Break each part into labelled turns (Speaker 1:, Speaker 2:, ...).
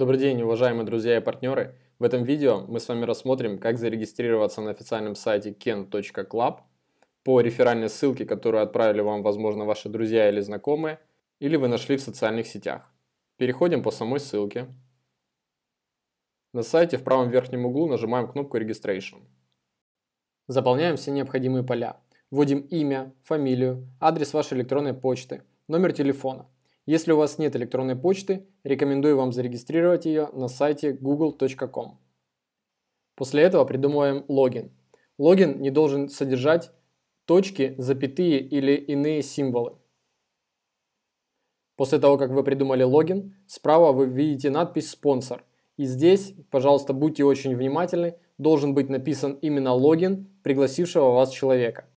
Speaker 1: Добрый день, уважаемые друзья и партнеры! В этом видео мы с вами рассмотрим, как зарегистрироваться на официальном сайте ken.club по реферальной ссылке, которую отправили вам, возможно, ваши друзья или знакомые, или вы нашли в социальных сетях. Переходим по самой ссылке. На сайте в правом верхнем углу нажимаем кнопку Registration. Заполняем все необходимые поля. Вводим имя, фамилию, адрес вашей электронной почты, номер телефона – если у вас нет электронной почты, рекомендую вам зарегистрировать ее на сайте google.com. После этого придумываем логин. Логин не должен содержать точки, запятые или иные символы. После того, как вы придумали логин, справа вы видите надпись «Спонсор». И здесь, пожалуйста, будьте очень внимательны, должен быть написан именно логин пригласившего вас человека.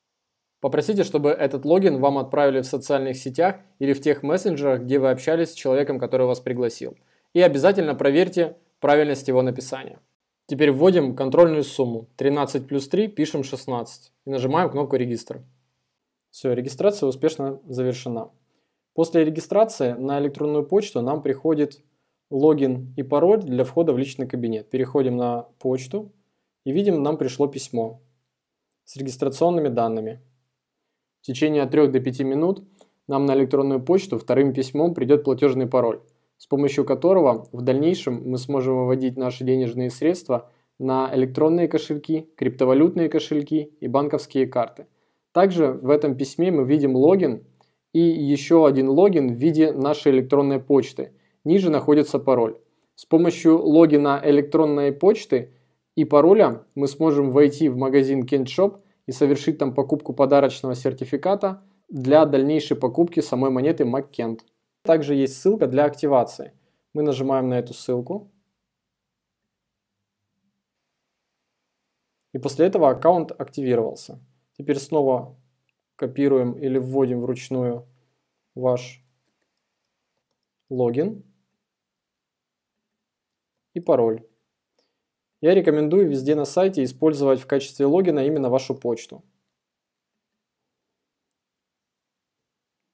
Speaker 1: Попросите, чтобы этот логин вам отправили в социальных сетях или в тех мессенджерах, где вы общались с человеком, который вас пригласил. И обязательно проверьте правильность его написания. Теперь вводим контрольную сумму. 13 плюс 3, пишем 16. И нажимаем кнопку «Регистр». Все, регистрация успешно завершена. После регистрации на электронную почту нам приходит логин и пароль для входа в личный кабинет. Переходим на почту и видим, нам пришло письмо с регистрационными данными. В течение от 3 до 5 минут нам на электронную почту вторым письмом придет платежный пароль, с помощью которого в дальнейшем мы сможем выводить наши денежные средства на электронные кошельки, криптовалютные кошельки и банковские карты. Также в этом письме мы видим логин и еще один логин в виде нашей электронной почты. Ниже находится пароль. С помощью логина электронной почты и пароля мы сможем войти в магазин Kentshop и совершить там покупку подарочного сертификата для дальнейшей покупки самой монеты MacKent. Также есть ссылка для активации. Мы нажимаем на эту ссылку. И после этого аккаунт активировался. Теперь снова копируем или вводим вручную ваш логин и пароль. Я рекомендую везде на сайте использовать в качестве логина именно вашу почту.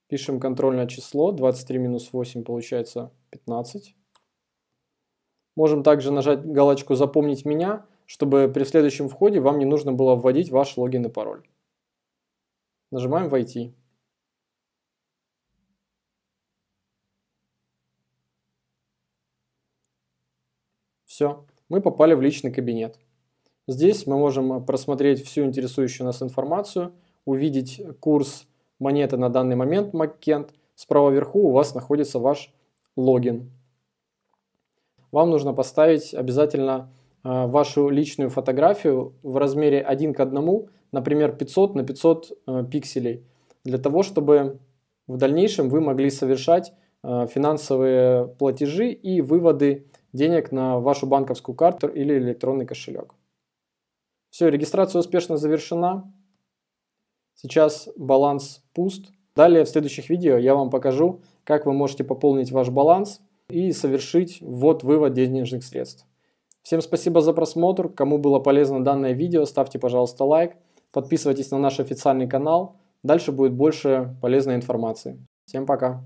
Speaker 1: Пишем контрольное число, 23 минус 8 получается 15. Можем также нажать галочку «Запомнить меня», чтобы при следующем входе вам не нужно было вводить ваш логин и пароль. Нажимаем «Войти». Все мы попали в личный кабинет. Здесь мы можем просмотреть всю интересующую нас информацию, увидеть курс монеты на данный момент Маккент. Справа вверху у вас находится ваш логин. Вам нужно поставить обязательно э, вашу личную фотографию в размере 1 к 1, например, 500 на 500 э, пикселей, для того, чтобы в дальнейшем вы могли совершать э, финансовые платежи и выводы денег на вашу банковскую карту или электронный кошелек. Все, регистрация успешно завершена. Сейчас баланс пуст. Далее в следующих видео я вам покажу, как вы можете пополнить ваш баланс и совершить ввод-вывод денежных средств. Всем спасибо за просмотр. Кому было полезно данное видео, ставьте, пожалуйста, лайк. Подписывайтесь на наш официальный канал. Дальше будет больше полезной информации. Всем пока!